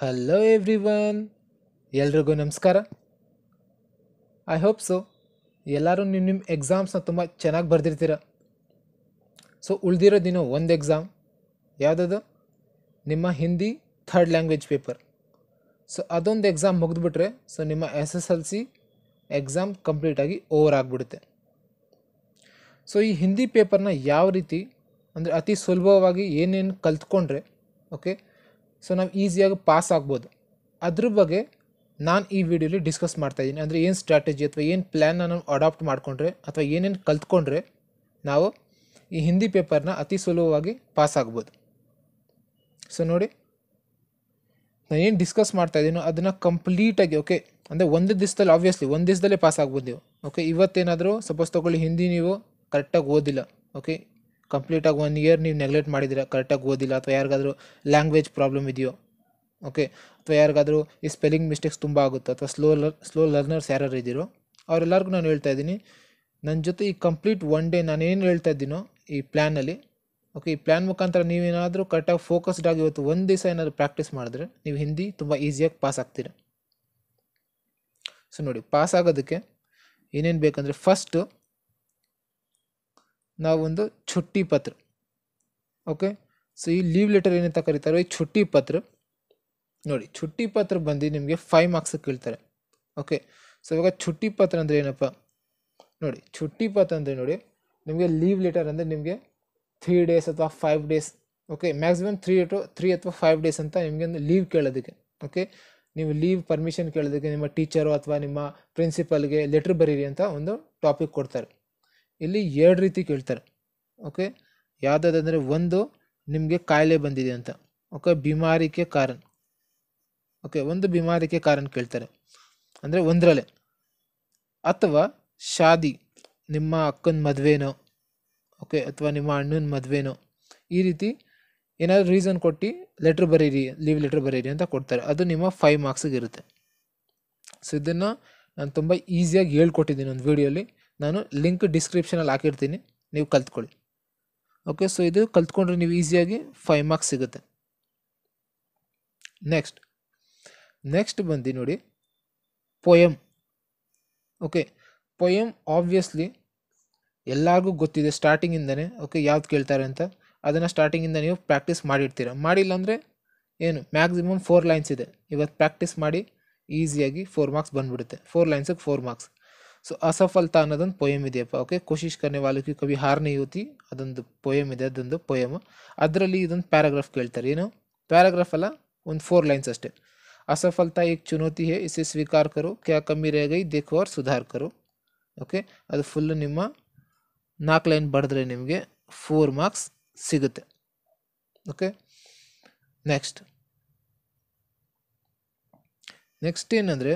hello everyone ಎಲ್ರಿಗೂ ನಮಸ್ಕಾರ I hope so ಎಲ್ಲರೂ ನೀವು ನಿಮ್ಮ ಎಕ್ಸಾಮ್ಸ್ನ ತುಂಬ ಚೆನ್ನಾಗಿ ಬರೆದಿರ್ತೀರ ಸೊ ಉಳಿದಿರೋ ದಿನ ಒಂದು ಎಕ್ಸಾಮ್ ಯಾವುದದು ನಿಮ್ಮ Hindi third language paper so ಅದೊಂದು ಎಕ್ಸಾಮ್ ಮುಗಿದ್ಬಿಟ್ರೆ ಸೊ ನಿಮ್ಮ S S L C exam ಕಂಪ್ಲೀಟಾಗಿ ಓವರ್ ಆಗಿಬಿಡುತ್ತೆ ಸೊ ಈ ಹಿಂದಿ ಪೇಪರ್ನ ಯಾವ ರೀತಿ ಅಂದರೆ ಅತಿ ಸುಲಭವಾಗಿ ಏನೇನು ಕಲ್ತ್ಕೊಂಡ್ರೆ ಓಕೆ ಸೊ ನಾವು ಈಸಿಯಾಗಿ ಪಾಸ್ ಆಗ್ಬೋದು ಅದ್ರ ಬಗ್ಗೆ ನಾನು ಈ ವಿಡಿಯೋಲಿ ಡಿಸ್ಕಸ್ ಮಾಡ್ತಾಯಿದ್ದೀನಿ ಅಂದರೆ ಏನು ಸ್ಟ್ರಾಟಜಿ ಅಥವಾ ಏನು ಪ್ಲ್ಯಾನ್ ನಾನು ಅಡಾಪ್ಟ್ ಮಾಡಿಕೊಂಡ್ರೆ ಅಥವಾ ಏನೇನು ಕಲ್ತ್ಕೊಂಡ್ರೆ ನಾವು ಈ ಹಿಂದಿ ಪೇಪರ್ನ ಅತಿ ಸುಲಭವಾಗಿ ಪಾಸ್ ಆಗ್ಬೋದು ಸೊ ನೋಡಿ ನಾನು ಏನು ಡಿಸ್ಕಸ್ ಮಾಡ್ತಾ ಇದ್ದೀನೋ ಅದನ್ನು ಕಂಪ್ಲೀಟಾಗಿ ಓಕೆ ಅಂದರೆ ಒಂದು ದಿವಸದಲ್ಲಿ ಆಬ್ವಿಯಸ್ಲಿ ಒಂದು ದಿವಸದಲ್ಲೇ ಪಾಸ್ ಆಗ್ಬೋದು ನೀವು ಓಕೆ ಇವತ್ತೇನಾದರೂ ಸಪೋಸ್ ತೊಗೊಳ್ಳಿ ಹಿಂದಿ ನೀವು ಕರೆಕ್ಟಾಗಿ ಓದಿಲ್ಲ ಓಕೆ ಕಂಪ್ಲೀಟಾಗಿ ಒನ್ ಇಯರ್ ನೀವು ನೆಗ್ಲೆಕ್ಟ್ ಮಾಡಿದಿರ ಕರೆಕ್ಟಾಗಿ ಓದಿಲ್ಲ ಅಥವಾ ಯಾರಿಗಾದರೂ ಲ್ಯಾಂಗ್ವೇಜ್ ಪ್ರಾಬ್ಲಮ್ ಇದೆಯೋ ಓಕೆ ಅಥವಾ ಯಾರಿಗಾದರೂ ಈ ಸ್ಪೆಲ್ಲಿಂಗ್ ಮಿಸ್ಟೇಕ್ಸ್ ತುಂಬ ಆಗುತ್ತೆ ಅಥವಾ ಸ್ಲೋ ಲರ್ ಸ್ಲೋ ಲರ್ನರ್ಸ್ ಯಾರು ಇದ್ದೀರೋ ಅವರೆಲ್ಲರಿಗೂ ನಾನು ಹೇಳ್ತಾ ಇದ್ದೀನಿ ನನ್ನ ಜೊತೆ ಈ ಕಂಪ್ಲೀಟ್ ಒನ್ ಡೇ ನಾನು ಏನು ಹೇಳ್ತಾ ಇದ್ದೀನೋ ಈ ಪ್ಲ್ಯಾನಲ್ಲಿ ಓಕೆ ಈ ಪ್ಲ್ಯಾನ್ ಮುಖಾಂತರ ನೀವೇನಾದರೂ ಕರೆಕ್ಟಾಗಿ ಫೋಕಸ್ಡ್ ಆಗಿ ಇವತ್ತು ಒಂದು ದಿವಸ ಏನಾದರೂ ಪ್ರಾಕ್ಟೀಸ್ ಮಾಡಿದ್ರೆ ನೀವು ಹಿಂದಿ ತುಂಬ ಈಸಿಯಾಗಿ ಪಾಸ್ ಆಗ್ತೀರ ಸೊ ನೋಡಿ ಪಾಸ್ ಆಗೋದಕ್ಕೆ ಏನೇನು ಬೇಕಂದರೆ ಫಸ್ಟು ನಾವೊಂದು ಛುಟ್ಟಿ ಪತ್ರ ಓಕೆ ಸೊ ಈ ಲೀವ್ ಲೆಟರ್ ಏನಂತ ಕರೀತಾರೆ ಈ ಛುಟ್ಟಿ ಪತ್ರ ನೋಡಿ ಛುಟ್ಟಿ ಪತ್ರ ಬಂದು ನಿಮಗೆ ಫೈವ್ ಮಾರ್ಕ್ಸ್ ಕೇಳ್ತಾರೆ ಓಕೆ ಸೊ ಇವಾಗ ಛುಟ್ಟಿ ಪತ್ರ ಅಂದರೆ ಏನಪ್ಪ ನೋಡಿ ಛುಟ್ಟಿ ಪತ್ರ ಅಂದರೆ ನೋಡಿ ನಿಮಗೆ ಲೀವ್ ಲೆಟರ್ ಅಂದರೆ ನಿಮಗೆ ತ್ರೀ ಡೇಸ್ ಅಥವಾ five days okay maximum three to three ಅಥವಾ ಫೈವ್ ಡೇಸ್ ಅಂತ ನಿಮಗೆ ಒಂದು ಲೀವ್ ಕೇಳೋದಕ್ಕೆ ಓಕೆ ನೀವು ಲೀವ್ ಪರ್ಮಿಷನ್ ಕೇಳೋದಕ್ಕೆ ನಿಮ್ಮ ಟೀಚರು ಅಥವಾ ನಿಮ್ಮ ಪ್ರಿನ್ಸಿಪಲ್ಗೆ ಲೆಟ್ರ್ ಬರೀರಿ ಅಂತ ಒಂದು ಟಾಪಿಕ್ ಕೊಡ್ತಾರೆ ಇಲ್ಲಿ ಎರಡು ರೀತಿ ಕೇಳ್ತಾರೆ ಓಕೆ ಯಾವುದಾದಂದರೆ ಒಂದು ನಿಮಗೆ ಕಾಯಿಲೆ ಬಂದಿದೆ ಅಂತ ಓಕೆ ಬಿಮಾರಿಕೆ ಕಾರಣ ಓಕೆ ಒಂದು ಬಿಮಾರಿಕೆ ಕಾರಣ ಕೇಳ್ತಾರೆ ಅಂದರೆ ಒಂದರಲ್ಲೇ ಅಥವಾ ಶಾದಿ ನಿಮ್ಮ ಅಕ್ಕನ ಮದುವೆನೋ ಓಕೆ ಅಥವಾ ನಿಮ್ಮ ಅಣ್ಣನ ಮದುವೆನೋ ಈ ರೀತಿ ಏನಾದರೂ ರೀಸನ್ ಕೊಟ್ಟು ಲೆಟ್ರ್ ಬರೀರಿ ಲೀವ್ ಲೆಟ್ರ್ ಬರೀರಿ ಅಂತ ಕೊಡ್ತಾರೆ ಅದು ನಿಮ್ಮ ಫೈವ್ ಮಾರ್ಕ್ಸಿಗೆ ಇರುತ್ತೆ ಸೊ ಇದನ್ನು ನಾನು ತುಂಬ ಈಸಿಯಾಗಿ ಹೇಳ್ಕೊಟ್ಟಿದ್ದೀನಿ ಒಂದು ವೀಡಿಯೋಲಿ ನಾನು ಲಿಂಕ್ ಡಿಸ್ಕ್ರಿಪ್ಷನಲ್ಲಿ ಹಾಕಿರ್ತೀನಿ ನೀವು ಕಲ್ತ್ಕೊಳ್ಳಿ ಓಕೆ ಸೊ ಇದು ಕಲ್ತ್ಕೊಂಡ್ರೆ ನೀವು ಈಸಿಯಾಗಿ ಫೈವ್ ಮಾರ್ಕ್ಸ್ ಸಿಗುತ್ತೆ ನೆಕ್ಸ್ಟ್ ನೆಕ್ಸ್ಟ್ ಬಂದು ನೋಡಿ ಪೊಯಮ್ ಓಕೆ ಪೊಯಮ್ ಆಬ್ವಿಯಸ್ಲಿ ಎಲ್ಲರಿಗೂ ಗೊತ್ತಿದೆ ಸ್ಟಾರ್ಟಿಂಗಿಂದನೇ ಓಕೆ ಯಾವ್ದು ಕೇಳ್ತಾರೆ ಅಂತ ಅದನ್ನು ಸ್ಟಾರ್ಟಿಂಗಿಂದ ನೀವು ಪ್ರಾಕ್ಟೀಸ್ ಮಾಡಿರ್ತೀರ ಮಾಡಿಲ್ಲ ಅಂದರೆ ಏನು ಮ್ಯಾಕ್ಸಿಮಮ್ ಫೋರ್ ಲೈನ್ಸ್ ಇದೆ ಇವತ್ತು ಪ್ರಾಕ್ಟೀಸ್ ಮಾಡಿ ಈಸಿಯಾಗಿ ಫೋರ್ ಮಾರ್ಕ್ಸ್ ಬಂದುಬಿಡುತ್ತೆ ಫೋರ್ ಲೈನ್ಸಿಗೆ ಫೋರ್ ಮಾರ್ಕ್ಸ್ ಸೊ ಅಸಫಲತ ಅನ್ನೋದೊಂದು ಪೊಯಮ್ ಇದೆಯಪ್ಪ ಓಕೆ ಕೋಶಿಶ್ ಕರ್ನೆ ವಾಲ್ಕಿ ಕವಿ ಹಾರನೇ ಯುವತಿ ಅದೊಂದು ಪೊಯಮ್ ಇದೆ ಅದೊಂದು ಪೊಯಮ್ ಅದರಲ್ಲಿ ಇದೊಂದು ಪ್ಯಾರಾಗ್ರಾಫ್ ಕೇಳ್ತಾರೆ ಏನು ಪ್ಯಾರಾಗ್ರಾಫ್ ಅಲ್ಲ ಒಂದು ಫೋರ್ ಲೈನ್ಸ್ ಅಷ್ಟೇ ಅಸಫಲತಾ ಈಗ चुनौती है इसे स्वीकार ಕ್ಯಾ ಕಮ್ಮಿ ರೇಗೈ रह गई देखो ಓಕೆ ಅದು ಫುಲ್ಲು ನಿಮ್ಮ ನಾಲ್ಕು ಲೈನ್ ಬಡಿದ್ರೆ ನಿಮಗೆ ಫೋರ್ ಮಾರ್ಕ್ಸ್ ಸಿಗುತ್ತೆ ಓಕೆ ನೆಕ್ಸ್ಟ್ ನೆಕ್ಸ್ಟ್ ಏನಂದರೆ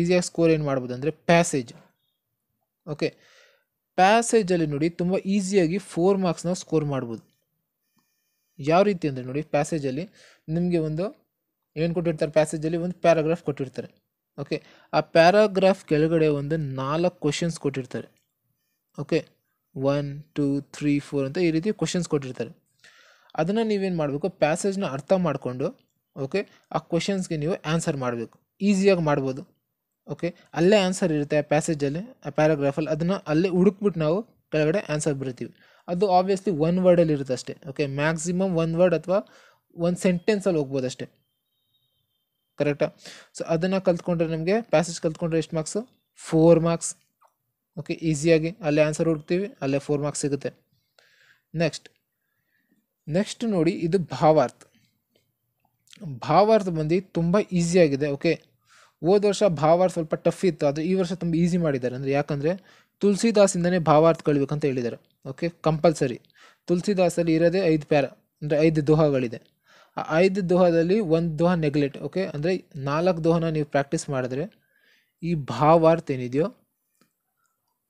ಈಸಿಯಾಗಿ ಸ್ಕೋರ್ ಏನು ಮಾಡ್ಬೋದು ಅಂದರೆ ಪ್ಯಾಸೇಜ್ ಓಕೆ ಪ್ಯಾಸೇಜಲ್ಲಿ ನೋಡಿ ತುಂಬ ಈಸಿಯಾಗಿ ಫೋರ್ ಮಾರ್ಕ್ಸ್ ನಾವು ಸ್ಕೋರ್ ಮಾಡ್ಬೋದು ಯಾವ ರೀತಿ ಅಂದರೆ ನೋಡಿ ಪ್ಯಾಸೇಜಲ್ಲಿ ನಿಮಗೆ ಒಂದು ಏನು ಕೊಟ್ಟಿರ್ತಾರೆ ಪ್ಯಾಸೇಜಲ್ಲಿ ಒಂದು ಪ್ಯಾರಾಗ್ರಾಫ್ ಕೊಟ್ಟಿರ್ತಾರೆ ಓಕೆ ಆ ಪ್ಯಾರಾಗ್ರಾಫ್ ಕೆಳಗಡೆ ಒಂದು ನಾಲ್ಕು ಕ್ವಶನ್ಸ್ ಕೊಟ್ಟಿರ್ತಾರೆ okay one two three four ಅಂತ ಈ ರೀತಿ ಕ್ವಶನ್ಸ್ ಕೊಟ್ಟಿರ್ತಾರೆ ಅದನ್ನು ನೀವೇನು ಮಾಡಬೇಕು ಪ್ಯಾಸೇಜ್ನ ಅರ್ಥ ಮಾಡಿಕೊಂಡು ಓಕೆ ಆ ಕ್ವಶನ್ಸ್ಗೆ ನೀವು ಆನ್ಸರ್ ಮಾಡಬೇಕು ಈಸಿಯಾಗಿ ಮಾಡ್ಬೋದು ಓಕೆ ಅಲ್ಲೇ ಆನ್ಸರ್ ಇರುತ್ತೆ ಆ ಪ್ಯಾಸೇಜಲ್ಲಿ ಆ ಪ್ಯಾರಾಗ್ರಾಫಲ್ಲಿ ಅದನ್ನು ಅಲ್ಲೇ ಹುಡುಕ್ಬಿಟ್ಟು ನಾವು ಕೆಳಗಡೆ ಆನ್ಸರ್ ಬರಿತೀವಿ ಅದು ಆಬ್ವಿಯಸ್ಲಿ ಒನ್ ವರ್ಡಲ್ಲಿ ಇರುತ್ತೆ ಅಷ್ಟೇ ಓಕೆ ಮ್ಯಾಕ್ಸಿಮಮ್ ಒನ್ ವರ್ಡ್ ಅಥವಾ ಒಂದು ಸೆಂಟೆನ್ಸಲ್ಲಿ ಹೋಗ್ಬೋದು ಅಷ್ಟೇ ಕರೆಕ್ಟಾ ಸೊ ಅದನ್ನು ಕಲ್ತ್ಕೊಂಡ್ರೆ ನಿಮಗೆ ಪ್ಯಾಸೇಜ್ ಕಲ್ತ್ಕೊಂಡ್ರೆ ಎಷ್ಟು ಮಾರ್ಕ್ಸು ಫೋರ್ ಮಾರ್ಕ್ಸ್ ಓಕೆ ಈಸಿಯಾಗಿ ಅಲ್ಲೇ ಆನ್ಸರ್ ಹುಡುಕ್ತೀವಿ ಅಲ್ಲೇ ಫೋರ್ ಮಾರ್ಕ್ಸ್ ಸಿಗುತ್ತೆ ನೆಕ್ಸ್ಟ್ ನೆಕ್ಸ್ಟ್ ನೋಡಿ ಇದು ಭಾವಾರ್ಥ ಭಾವಾರ್ಥ ಬಂದು ತುಂಬ ಈಸಿಯಾಗಿದೆ ಓಕೆ ಹೋದ ವರ್ಷ ಭಾವಾರ್ಥ ಸ್ವಲ್ಪ ಟಫ್ ಇತ್ತು ಅದು ಈ ವರ್ಷ ತುಂಬ ಈಸಿ ಮಾಡಿದ್ದಾರೆ ಅಂದರೆ ಯಾಕಂದರೆ ತುಳಸಿದಾಸಿಂದನೇ ಭಾವಾರ್ಥ ಕಳಿಬೇಕಂತ ಹೇಳಿದ್ದಾರೆ ಓಕೆ ಕಂಪಲ್ಸರಿ ತುಳಸಿದಾಸಲ್ಲಿ ಇರೋದೇ ಐದು ಪ್ಯಾರ ಅಂದರೆ ಐದು ದೋಹಗಳಿದೆ ಆ ಐದು ದೋಹದಲ್ಲಿ ಒಂದು ದೋಹ ನೆಗ್ಲೆಕ್ಟ್ ಓಕೆ ಅಂದರೆ ನಾಲ್ಕು ದೋಹನ ನೀವು ಪ್ರಾಕ್ಟೀಸ್ ಮಾಡಿದ್ರೆ ಈ ಭಾವಾರ್ಥ ಏನಿದೆಯೋ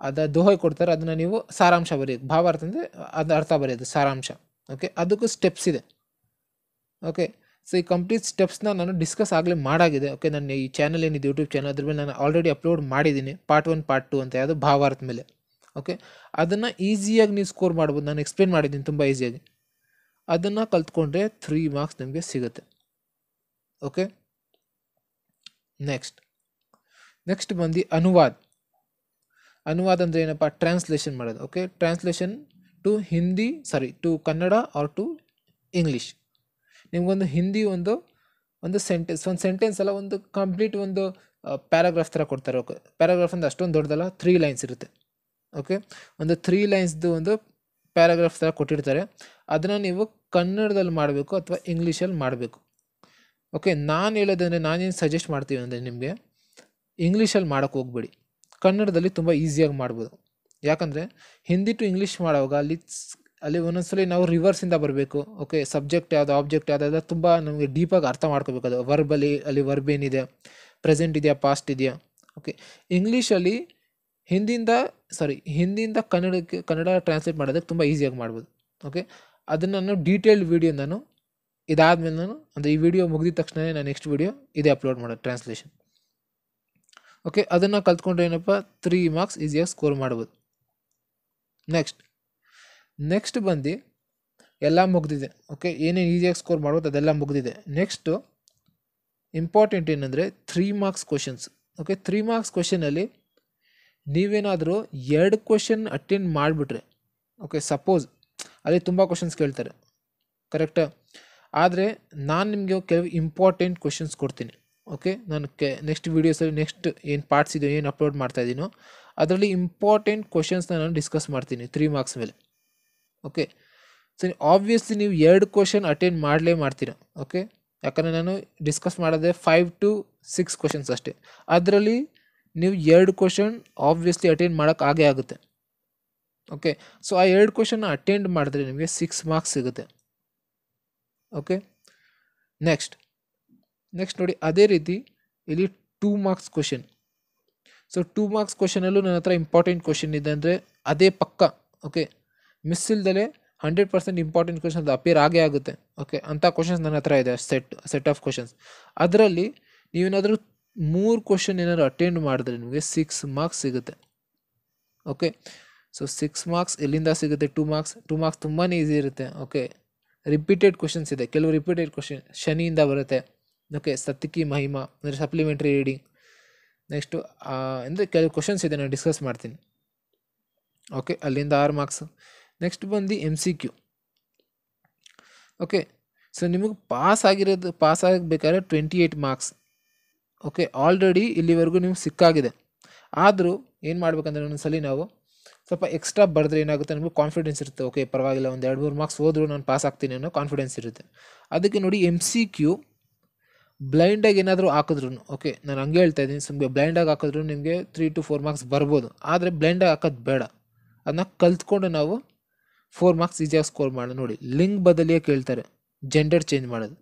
ಅದು ದೋಹ ಕೊಡ್ತಾರೆ ಅದನ್ನು ನೀವು ಸಾರಾಂಶ ಬರೆಯೋದು ಭಾವಾರ್ಥ ಅಂದರೆ ಅದು ಅರ್ಥ ಬರೆಯೋದು ಸಾರಾಂಶ ಓಕೆ ಅದಕ್ಕೂ ಸ್ಟೆಪ್ಸ್ ಇದೆ ಓಕೆ ಸೊ ಈ ಕಂಪ್ಲೀಟ್ ಸ್ಟೆಪ್ಸ್ನ ನಾನು ಡಿಸ್ಕಸ್ ಆಗಲೇ ಮಾಡಾಗಿದೆ ಓಕೆ ನಾನು ಈ ಚಾನಲ್ ಏನಿದೆ ಯೂಟ್ಯೂಬ್ ಚಾನಲ್ ಅದ್ರ ಮೇಲೆ ನಾನು ಆಲ್ರೆಡಿ ಅಪ್ಲೋಡ್ ಮಾಡಿದ್ದೀನಿ ಪಾರ್ಟ್ ಒನ್ ಪಾರ್ಟ್ ಟು ಅಂತ ಯಾವುದು ಭಾವಾರ್ಥ ಮೇಲೆ ಓಕೆ ಅದನ್ನು ಈಸಿಯಾಗಿ ನೀವು ಸ್ಕೋರ್ ಮಾಡ್ಬೋದು ನಾನು ಎಕ್ಸ್ಪ್ಲೇನ್ ಮಾಡಿದ್ದೀನಿ ತುಂಬ ಈಸಿಯಾಗಿ ಅದನ್ನು ಕಲ್ತ್ಕೊಂಡ್ರೆ ತ್ರೀ ಮಾರ್ಕ್ಸ್ ನಿಮಗೆ ಸಿಗುತ್ತೆ ಓಕೆ ನೆಕ್ಸ್ಟ್ ನೆಕ್ಸ್ಟ್ ಬಂದು ಅನುವಾದ ಅನುವಾದ ಅಂದರೆ ಏನಪ್ಪ ಟ್ರಾನ್ಸ್ಲೇಷನ್ ಮಾಡೋದು okay translation to Hindi sorry to Kannada or to English ನಿಮಗೊಂದು ಹಿಂದಿ ಒಂದು ಒಂದು ಸೆಂಟೆನ್ಸ್ ಒಂದು ಸೆಂಟೆನ್ಸ್ ಅಲ್ಲ ಒಂದು ಕಂಪ್ಲೀಟ್ ಒಂದು ಪ್ಯಾರಾಗ್ರಾಫ್ ಥರ ಕೊಡ್ತಾರೆ ಓಕೆ ಪ್ಯಾರಾಗ್ರಾಫ್ ಅಂದ್ರೆ ಅಷ್ಟೊಂದು ದೊಡ್ಡದಲ್ಲ ತ್ರೀ ಲೈನ್ಸ್ ಇರುತ್ತೆ ಓಕೆ ಒಂದು ತ್ರೀ ಲೈನ್ಸ್ದು ಒಂದು ಪ್ಯಾರಾಗ್ರಾಫ್ ಥರ ಕೊಟ್ಟಿರ್ತಾರೆ ಅದನ್ನು ನೀವು ಕನ್ನಡದಲ್ಲಿ ಮಾಡಬೇಕು ಅಥವಾ ಇಂಗ್ಲೀಷಲ್ಲಿ ಮಾಡಬೇಕು ಓಕೆ ನಾನು ಹೇಳೋದಂದರೆ ನಾನೇನು ಸಜೆಸ್ಟ್ ಮಾಡ್ತೀವಿ ಅಂದರೆ ನಿಮಗೆ ಇಂಗ್ಲೀಷಲ್ಲಿ ಮಾಡೋಕ್ಕೆ ಹೋಗ್ಬೇಡಿ ಕನ್ನಡದಲ್ಲಿ ತುಂಬ ಈಸಿಯಾಗಿ ಮಾಡ್ಬೋದು ಯಾಕಂದರೆ ಹಿಂದಿ ಟು ಇಂಗ್ಲೀಷ್ ಮಾಡುವಾಗ ಅಲ್ಲಿ ಅಲ್ಲಿ ಒಂದೊಂದ್ಸಲಿ ನಾವು ರಿವರ್ಸಿಂದ ಬರಬೇಕು ಓಕೆ ಸಬ್ಜೆಕ್ಟ್ ಯಾವುದು ಆಬ್ಜೆಕ್ಟ್ ಯಾವುದೆಲ್ಲ ತುಂಬ ನಮಗೆ ಡೀಪಾಗಿ ಅರ್ಥ ಮಾಡ್ಕೋಬೇಕು ಅದು ವರ್ಬಲ್ಲಿ ಅಲ್ಲಿ ವರ್ಬ್ ಏನಿದೆ ಪ್ರೆಸೆಂಟ್ ಇದೆಯಾ ಪಾಸ್ಟ್ ಇದೆಯಾ ಓಕೆ ಇಂಗ್ಲೀಷಲ್ಲಿ ಹಿಂದಿಂದ ಸಾರಿ ಹಿಂದಿಂದ ಕನ್ನಡಕ್ಕೆ ಕನ್ನಡ ಟ್ರಾನ್ಸ್ಲೇಟ್ ಮಾಡೋದಕ್ಕೆ ತುಂಬ ಈಸಿಯಾಗಿ ಮಾಡ್ಬೋದು ಓಕೆ ಅದನ್ನು ನಾನು ಡೀಟೇಲ್ಡ್ ವೀಡಿಯೋ ನಾನು ಇದಾದಮೇಲೆ ನಾನು ಅಂದರೆ ಈ ವಿಡಿಯೋ ಮುಗಿದ ತಕ್ಷಣವೇ ನಾನು ನೆಕ್ಸ್ಟ್ ವೀಡಿಯೋ ಇದೇ ಅಪ್ಲೋಡ್ ಮಾಡೋದು ಟ್ರಾನ್ಸ್ಲೇಷನ್ ಓಕೆ ಅದನ್ನು ಕಲ್ತ್ಕೊಂಡ್ರೆ ಏನಪ್ಪ ತ್ರೀ ಮಾರ್ಕ್ಸ್ ಈಸಿಯಾಗಿ ಸ್ಕೋರ್ ಮಾಡ್ಬೋದು ನೆಕ್ಸ್ಟ್ ನೆಕ್ಸ್ಟ್ ಬಂದು ಎಲ್ಲ ಮುಗಿದಿದೆ ಓಕೆ ಏನೇನು ಈಸಿಯಾಗಿ ಸ್ಕೋರ್ ಮಾಡ್ಬೋದು ಅದೆಲ್ಲ ಮುಗಿದಿದೆ ನೆಕ್ಸ್ಟು ಇಂಪಾರ್ಟೆಂಟ್ ಏನಂದರೆ three marks questions okay three marks ಕ್ವಶನಲ್ಲಿ ನೀವೇನಾದರೂ ಎರಡು ಕ್ವಶನ್ ಅಟೆಂಡ್ ಮಾಡಿಬಿಟ್ರೆ ಓಕೆ ಸಪೋಸ್ ಅಲ್ಲಿ ತುಂಬ ಕ್ವಶನ್ಸ್ ಕೇಳ್ತಾರೆ ಕರೆಕ್ಟ ಆದರೆ ನಾನು ನಿಮಗೆ ಕೆಲವು ಇಂಪಾರ್ಟೆಂಟ್ ಕ್ವಶನ್ಸ್ ಕೊಡ್ತೀನಿ ಓಕೆ ನಾನು ಕೆ ನೆಕ್ಸ್ಟ್ ವೀಡಿಯೋಸಲ್ಲಿ ನೆಕ್ಸ್ಟ್ ಏನು ಪಾರ್ಟ್ಸ್ ಇದೆಯೋ ಏನು ಅಪ್ಲೋಡ್ ಮಾಡ್ತಾಯಿದ್ದೀನೋ ಅದರಲ್ಲಿ ಇಂಪಾರ್ಟೆಂಟ್ ಕ್ವಶನ್ಸ್ನ ನಾನು ಡಿಸ್ಕಸ್ ಮಾಡ್ತೀನಿ ತ್ರೀ ಮಾರ್ಕ್ಸ್ ಮೇಲೆ ಓಕೆ ಸೊ ಆಬ್ವಿಯಸ್ಲಿ ನೀವು ಎರಡು ಕ್ವಶನ್ ಅಟೆಂಡ್ ಮಾಡಲೇ ಮಾಡ್ತೀರಾ ಓಕೆ ಯಾಕಂದರೆ ನಾನು ಡಿಸ್ಕಸ್ ಮಾಡೋದೇ ಫೈವ್ ಟು ಸಿಕ್ಸ್ ಕ್ವಶನ್ಸ್ ಅಷ್ಟೇ ಅದರಲ್ಲಿ ನೀವು ಎರಡು ಕ್ವಶನ್ ಆಬ್ವಿಯಸ್ಲಿ ಅಟೆಂಡ್ ಮಾಡೋಕೆ ಆಗೇ ಆಗುತ್ತೆ ಓಕೆ ಸೊ ಆ ಎರಡು ಕ್ವಶನ್ ಅಟೆಂಡ್ ಮಾಡಿದ್ರೆ ನಿಮಗೆ ಸಿಕ್ಸ್ ಮಾರ್ಕ್ಸ್ ಸಿಗುತ್ತೆ ಓಕೆ ನೆಕ್ಸ್ಟ್ ನೆಕ್ಸ್ಟ್ ನೋಡಿ ಅದೇ ರೀತಿ ಇಲ್ಲಿ two marks question so two marks ಕ್ವಶನಲ್ಲೂ ನನ್ನ ಹತ್ರ ಇಂಪಾರ್ಟೆಂಟ್ ಕ್ವಶನ್ ಇದೆ ಅಂದರೆ ಅದೇ ಪಕ್ಕ ಓಕೆ ಮಿಸ್ ಇಲ್ದಲೆ hundred percent important questions appear ಆಗೇ ಆಗುತ್ತೆ ಓಕೆ ಅಂಥ ಕ್ವಶನ್ಸ್ ನನ್ನ ಹತ್ರ ಇದೆ ಸೆಟ್ ಸೆಟ್ ಆಫ್ ಕ್ವಶನ್ಸ್ ಅದರಲ್ಲಿ ನೀವೇನಾದರೂ ಮೂರು ಕ್ವಶನ್ ಏನಾದರೂ ಅಟೆಂಡ್ ಮಾಡಿದ್ರೆ ನಿಮಗೆ ಸಿಕ್ಸ್ ಮಾರ್ಕ್ಸ್ ಸಿಗುತ್ತೆ ಓಕೆ ಸೊ ಸಿಕ್ಸ್ ಮಾರ್ಕ್ಸ್ ಎಲ್ಲಿಂದ ಸಿಗುತ್ತೆ ಟೂ ಮಾರ್ಕ್ಸ್ ಟೂ ಮಾರ್ಕ್ಸ್ ತುಂಬಾ ಈಸಿ ಇರುತ್ತೆ ಓಕೆ ರಿಪೀಟೆಡ್ ಕ್ವಶನ್ಸ್ ಇದೆ ಕೆಲವು ರಿಪೀಟೆಡ್ ಕ್ವಶನ್ ಶನಿಯಿಂದ ಬರುತ್ತೆ ಓಕೆ ಸತ್ಯಕಿ ಮಹಿಮಾ ಅಂದರೆ ಸಪ್ಲಿಮೆಂಟ್ರಿ ರೀಡಿಂಗ್ ನೆಕ್ಸ್ಟು ಅಂದರೆ ಕೆಲವು ಕ್ವಶನ್ಸ್ ಇದೆ ನಾನು ಡಿಸ್ಕಸ್ ಮಾಡ್ತೀನಿ ಓಕೆ ಅಲ್ಲಿಂದ ಆರು ಮಾರ್ಕ್ಸ್ ನೆಕ್ಸ್ಟ್ ಬಂದು M C Q okay so ನಿಮಗೆ ಪಾಸ್ ಆಗಿರೋದು ಪಾಸ್ ಆಗಬೇಕಾದ್ರೆ twenty eight marks okay already ಇಲ್ಲಿವರೆಗೂ ನಿಮ್ಗೆ ಸಿಕ್ಕಾಗಿದೆ ಆದರೂ ಏನು ಮಾಡ್ಬೇಕಂದ್ರೆ ಒಂದ್ಸಲಿ ನಾವು ಸ್ವಲ್ಪ ಎಕ್ಸ್ಟ್ರಾ ಬರೆದ್ರೆ ಏನಾಗುತ್ತೆ ನಿಮಗೆ ಕಾನ್ಫಿಡೆನ್ಸ್ ಇರುತ್ತೆ ಓಕೆ ಪರವಾಗಿಲ್ಲ ಒಂದು ಎರಡು ಮೂರು ಮಾರ್ಕ್ಸ್ ಹೋದರೂ ನಾನು ಪಾಸ್ ಆಗ್ತೀನಿ ಅನ್ನೋ ಕಾನ್ಫಿಡೆನ್ಸ್ ಇರುತ್ತೆ ಅದಕ್ಕೆ ನೋಡಿ ಎಮ್ ಸಿ ಕ್ಯೂ ಬ್ಲೈಂಡಾಗಿ ಏನಾದರೂ ಹಾಕಿದ್ರು ಓಕೆ ನಾನು ಹಂಗೆ ಹೇಳ್ತಾ ಇದ್ದೀನಿ ಸುಮ್ಮನೆ ಬ್ಲೈಂಡಾಗಿ ಹಾಕಿದ್ರು ನಿಮಗೆ ತ್ರೀ ಟು ಫೋರ್ ಮಾರ್ಕ್ಸ್ ಬರ್ಬೋದು ಆದರೆ ಬ್ಲೈಂಡಾಗಿ ಹಾಕೋದು ಬೇಡ ಅದನ್ನ ಕಲ್ತ್ಕೊಂಡು ನಾವು ಫೋರ್ ಮಾರ್ಕ್ಸ್ ಈಸಿಯಾಗಿ ಸ್ಕೋರ್ ಮಾಡೋದು ನೋಡಿ ಲಿಂಗ್ ಬದಲಿಯೇ ಕೇಳ್ತಾರೆ ಜೆಂಡರ್ ಚೇಂಜ್ ಮಾಡೋದು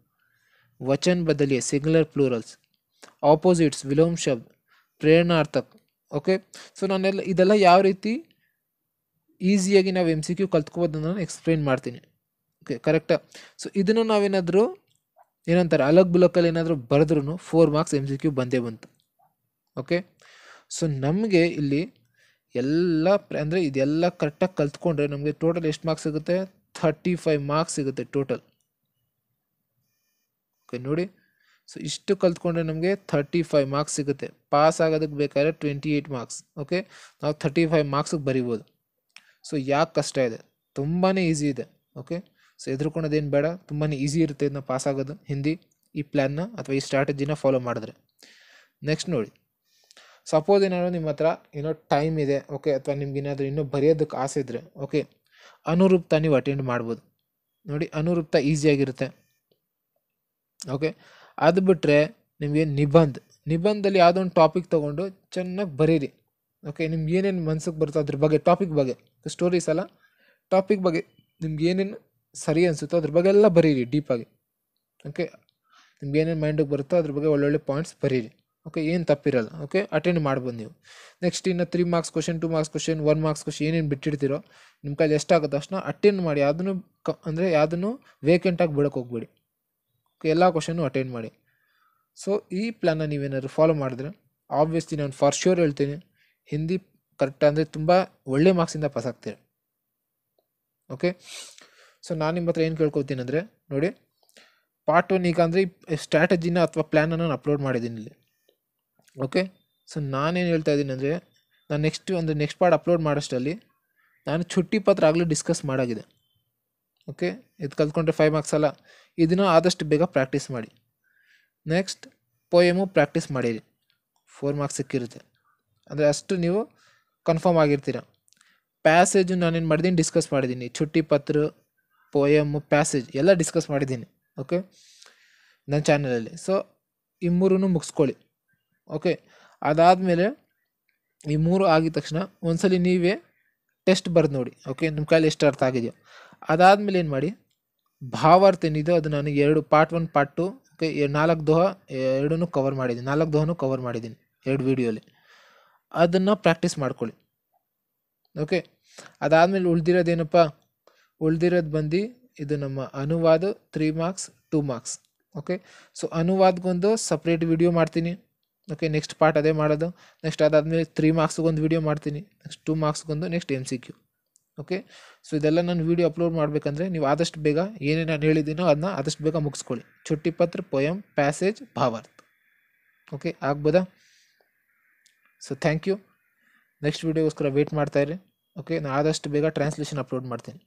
ವಚನ್ ಬದಲಿಯೇ ಸಿಂಗ್ಯುಲರ್ ಪ್ಲೂರಲ್ಸ್ ಆಪೋಸಿಟ್ಸ್ ವಿಲೋಮ್ ಶಬ್ದ ಪ್ರೇರಣಾರ್ಥಕ್ ಓಕೆ ಸೊ ನಾನೆಲ್ಲ ಇದೆಲ್ಲ ಯಾವ ರೀತಿ ಈಸಿಯಾಗಿ ನಾವು ಎಮ್ ಸಿ ಕ್ಯೂ ಕಲ್ತ್ಕೋಬೋದು ನಾನು ಎಕ್ಸ್ಪ್ಲೈನ್ ಮಾಡ್ತೀನಿ ಓಕೆ ಕರೆಕ್ಟಾ ಸೊ ಇದನ್ನು ನಾವೇನಾದರೂ ಏನಂತಾರೆ ಅಲಗ್ ಬುಲಕಲ್ಲಿ ಏನಾದರೂ ಬರೆದ್ರೂ four marks M C Q ಬಂದೇ ಬಂತು ಓಕೆ ಸೊ ನಮಗೆ ಇಲ್ಲಿ ಎಲ್ಲ ಅಂದರೆ ಇದೆಲ್ಲ ಕರೆಕ್ಟಾಗಿ ಕಲ್ತ್ಕೊಂಡ್ರೆ ನಮಗೆ ಟೋಟಲ್ ಎಷ್ಟು ಮಾರ್ಕ್ಸ್ ಸಿಗುತ್ತೆ ಥರ್ಟಿ ಫೈವ್ ಮಾರ್ಕ್ಸ್ ಸಿಗುತ್ತೆ ಟೋಟಲ್ ಓಕೆ ನೋಡಿ ಸೊ ಇಷ್ಟು ಕಲ್ತ್ಕೊಂಡ್ರೆ ನಮಗೆ ಥರ್ಟಿ ಫೈವ್ ಮಾರ್ಕ್ಸ್ ಸಿಗುತ್ತೆ ಪಾಸ್ ಆಗೋದಕ್ಕೆ ಬೇಕಾದ್ರೆ ಟ್ವೆಂಟಿ ಏಯ್ಟ್ ಮಾರ್ಕ್ಸ್ ಓಕೆ ನಾವು ಥರ್ಟಿ ಫೈವ್ ಮಾರ್ಕ್ಸಿಗೆ ಬರಿಬೋದು ಸೊ ಯಾಕೆ ಕಷ್ಟ ಇದೆ ತುಂಬಾ ಈಸಿ ಇದೆ ಓಕೆ ಸೊ ಎದುರ್ಕೊಳೋದೇನು ಬೇಡ ತುಂಬಾ ಈಸಿ ಇರುತ್ತೆ ಇದನ್ನ ಪಾಸ್ ಆಗೋದು ಹಿಂದಿ ಈ ಪ್ಲ್ಯಾನ್ನ ಅಥವಾ ಈ ಸ್ಟ್ರಾಟಜಿನ ಫಾಲೋ ಮಾಡಿದ್ರೆ ನೆಕ್ಸ್ಟ್ ನೋಡಿ ಸಪೋಸ್ ಏನಾದ್ರು ನಿಮ್ಮ ಹತ್ರ ಏನೋ ಟೈಮ್ ಇದೆ ಓಕೆ ಅಥವಾ ನಿಮ್ಗೆ ಏನಾದರೂ ಇನ್ನೂ ಬರೆಯೋದಕ್ಕೆ ಆಸೆ ಇದ್ದರೆ ಓಕೆ ಅನುರೂಪ್ತ ನೀವು ಅಟೆಂಡ್ ಮಾಡ್ಬೋದು ನೋಡಿ ಅನುರೂಪ್ತ ಈಸಿಯಾಗಿರುತ್ತೆ ಓಕೆ ಅದು ಬಿಟ್ಟರೆ ನಿಮಗೆ ನಿಬಂಧ ನಿಬಂಧದಲ್ಲಿ ಯಾವುದೋ ಒಂದು ಟಾಪಿಕ್ ತೊಗೊಂಡು ಚೆನ್ನಾಗಿ ಬರೀರಿ ಓಕೆ ನಿಮ್ಗೆ ಏನೇನು ಮನ್ಸಿಗೆ ಬರುತ್ತೋ ಅದ್ರ ಬಗ್ಗೆ ಟಾಪಿಕ್ ಬಗ್ಗೆ ಸ್ಟೋರೀಸ್ ಅಲ್ಲ ಟಾಪಿಕ್ ಬಗ್ಗೆ ನಿಮ್ಗೆ ಏನೇನು ಸರಿ ಅನಿಸುತ್ತೋ ಅದ್ರ ಬಗ್ಗೆ ಎಲ್ಲ ಬರೀರಿ ಡೀಪಾಗಿ ಓಕೆ ನಿಮ್ಗೆ ಏನೇನು ಮೈಂಡಿಗೆ ಬರುತ್ತೋ ಅದ್ರ ಬಗ್ಗೆ ಒಳ್ಳೊಳ್ಳೆ ಪಾಯಿಂಟ್ಸ್ ಬರೀರಿ ಓಕೆ ಏನು ತಪ್ಪಿರಲ್ಲ ಓಕೆ ಅಟೆಂಡ್ ಮಾಡ್ಬೋದು ನೀವು ನೆಕ್ಸ್ಟ್ ಇನ್ನು three marks question two marks question one marks question ಏನೇನು ಬಿಟ್ಟಿರ್ತೀರೋ ನಿಮ್ಮ ಕೈಲಿ ಎಷ್ಟಾಗುತ್ತೋ ತಕ್ಷಣ ಅಟೆಂಡ್ ಮಾಡಿ ಅದನ್ನು ಕ ಅಂದರೆ ಯಾವುದನ್ನು ವೇಕೆಂಟಾಗಿ ಬಿಡೋಕೆ ಹೋಗ್ಬೇಡಿ ಓಕೆ ಎಲ್ಲ ಕ್ವಶನ್ನು ಅಟೆಂಡ್ ಮಾಡಿ ಸೊ ಈ ಪ್ಲ್ಯಾನ್ನ ನೀವೇನಾದ್ರು ಫಾಲೋ ಮಾಡಿದ್ರೆ ಆಬ್ವಿಯಸ್ಲಿ ನಾನು ಫಾರ್ ಶ್ಯೂರ್ ಹೇಳ್ತೀನಿ ಹಿಂದಿ ಕರೆಕ್ಟ್ ಅಂದರೆ ತುಂಬ ಒಳ್ಳೆ ಮಾರ್ಕ್ಸಿಂದ ಪಾಸ್ ಆಗ್ತೀರಿ ಓಕೆ ಸೊ ನಾನು ನಿಮ್ಮ ಹತ್ರ ಏನು ಕೇಳ್ಕೊತೀನಿ ಅಂದರೆ ನೋಡಿ ಪಾರ್ಟ್ ಒನ್ ಈಗ ಅಂದರೆ ಸ್ಟ್ರಾಟಜಿನ ಅಥವಾ ಪ್ಲ್ಯಾನನ್ನು ನಾನು ಅಪ್ಲೋಡ್ ಮಾಡಿದ್ದೀನಿ ಇಲ್ಲಿ ಓಕೆ ಸೊ ನಾನೇನು ಹೇಳ್ತಾ ಇದ್ದೀನಿ ಅಂದರೆ ನಾನು ನೆಕ್ಸ್ಟ್ ಅಂದರೆ ನೆಕ್ಸ್ಟ್ ಪಾರ್ಟ್ ಅಪ್ಲೋಡ್ ಮಾಡೋಷ್ಟರಲ್ಲಿ ನಾನು ಚುಟ್ಟಿ ಪತ್ರ ಆಗಲೇ ಡಿಸ್ಕಸ್ ಮಾಡಾಗಿದೆ ಓಕೆ ಇದು ಕಲ್ತ್ಕೊಂಡ್ರೆ ಫೈವ್ ಮಾರ್ಕ್ಸ್ ಅಲ್ಲ ಇದನ್ನು ಆದಷ್ಟು ಬೇಗ ಪ್ರಾಕ್ಟೀಸ್ ಮಾಡಿ ನೆಕ್ಸ್ಟ್ ಪೋಯಮು ಪ್ರಾಕ್ಟೀಸ್ ಮಾಡಿರಿ ಫೋರ್ ಮಾರ್ಕ್ಸ್ ಸಿಕ್ಕಿರುತ್ತೆ ಅಂದರೆ ಅಷ್ಟು ನೀವು ಕನ್ಫರ್ಮ್ ಆಗಿರ್ತೀರ ಪ್ಯಾಸೇಜು ನಾನೇನು ಮಾಡಿದ್ದೀನಿ ಡಿಸ್ಕಸ್ ಮಾಡಿದ್ದೀನಿ ಚುಟ್ಟಿ ಪತ್ರ ಪೋಯಮು ಪ್ಯಾಸೇಜ್ ಎಲ್ಲ ಡಿಸ್ಕಸ್ ಮಾಡಿದ್ದೀನಿ ಓಕೆ ನನ್ನ ಚಾನಲಲ್ಲಿ ಸೊ ಈ ಮೂರೂ ಮುಗಿಸ್ಕೊಳ್ಳಿ ಓಕೆ ಅದಾದಮೇಲೆ ಈ ಮೂರು ಆಗಿದ ತಕ್ಷಣ ಒಂದ್ಸಲಿ ನೀವೇ ಟೆಸ್ಟ್ ಬರೆದು ನೋಡಿ ಓಕೆ ನಿಮ್ಮ ಕೈಲಿ ಎಷ್ಟು ಅರ್ಥ ಆಗಿದೆಯೋ ಅದಾದಮೇಲೆ ಏನು ಮಾಡಿ ಭಾವಾರ್ಥ ಏನಿದೆಯೋ ಅದು ನಾನು ಎರಡು part one part two okay ನಾಲ್ಕು ದೋಹ ಎರಡೂ ಕವರ್ ಮಾಡಿದ್ದೀನಿ ನಾಲ್ಕು ದೋಹನು ಕವರ್ ಮಾಡಿದ್ದೀನಿ ಎರಡು ವೀಡಿಯೋಲಿ ಅದನ್ನು ಪ್ರಾಕ್ಟೀಸ್ ಮಾಡ್ಕೊಳ್ಳಿ ಓಕೆ ಅದಾದಮೇಲೆ ಉಳ್ದಿರೋದೇನಪ್ಪ ಉಳ್ದಿರೋದು ಬಂದು ಇದು ನಮ್ಮ ಅನುವಾದ three marks two marks okay so ಅನುವಾದಗೊಂದು ಸಪ್ರೇಟ್ ವಿಡಿಯೋ ಮಾಡ್ತೀನಿ ಓಕೆ ನೆಕ್ಸ್ಟ್ ಪಾರ್ಟ್ ಅದೇ ಮಾಡೋದು ನೆಕ್ಸ್ಟ್ ಅದಾದಮೇಲೆ ತ್ರೀ ಮಾರ್ಕ್ಸ್ಗೊಂದು ವೀಡಿಯೋ ಮಾಡ್ತೀನಿ ನೆಕ್ಸ್ಟ್ ಟೂ ಮಾರ್ಕ್ಸ್ಗೊಂದು next M C Q okay so ಇದೆಲ್ಲ ನಾನು ವೀಡಿಯೋ ಅಪ್ಲೋಡ್ ಮಾಡಬೇಕಂದ್ರೆ ನೀವು ಆದಷ್ಟು ಬೇಗ ಏನೇ ನಾನು ಹೇಳಿದ್ದೀನೋ ಅದನ್ನ ಆದಷ್ಟು ಬೇಗ ಮುಗಿಸ್ಕೊಳ್ಳಿ ಪತ್ರ ಪೊಯಮ್ ಪ್ಯಾಸೇಜ್ ಭಾವಾರ್ಥ ಓಕೆ ಆಗ್ಬೋದಾ ಸೊ ಥ್ಯಾಂಕ್ ಯು ನೆಕ್ಸ್ಟ್ ವೀಡಿಯೋಗೋಸ್ಕರ ವೆಯ್ಟ್ ಮಾಡ್ತಾಯಿರಿ ಓಕೆ ನಾನು ಆದಷ್ಟು ಬೇಗ ಟ್ರಾನ್ಸ್ಲೇಷನ್ ಅಪ್ಲೋಡ್ ಮಾಡ್ತೀನಿ